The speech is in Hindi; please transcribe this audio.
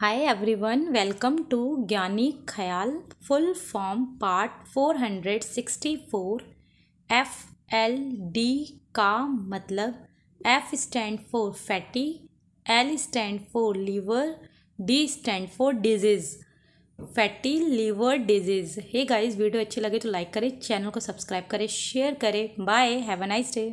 hi everyone welcome to Gyani Khyal full form part 464 F L D का मतलब F stand for fatty L stand for liver D stand for disease fatty liver disease hey guys video अच्छी लगे तो लाइक करें चैनल को सब्सक्राइब करें शेयर करें bye have a nice day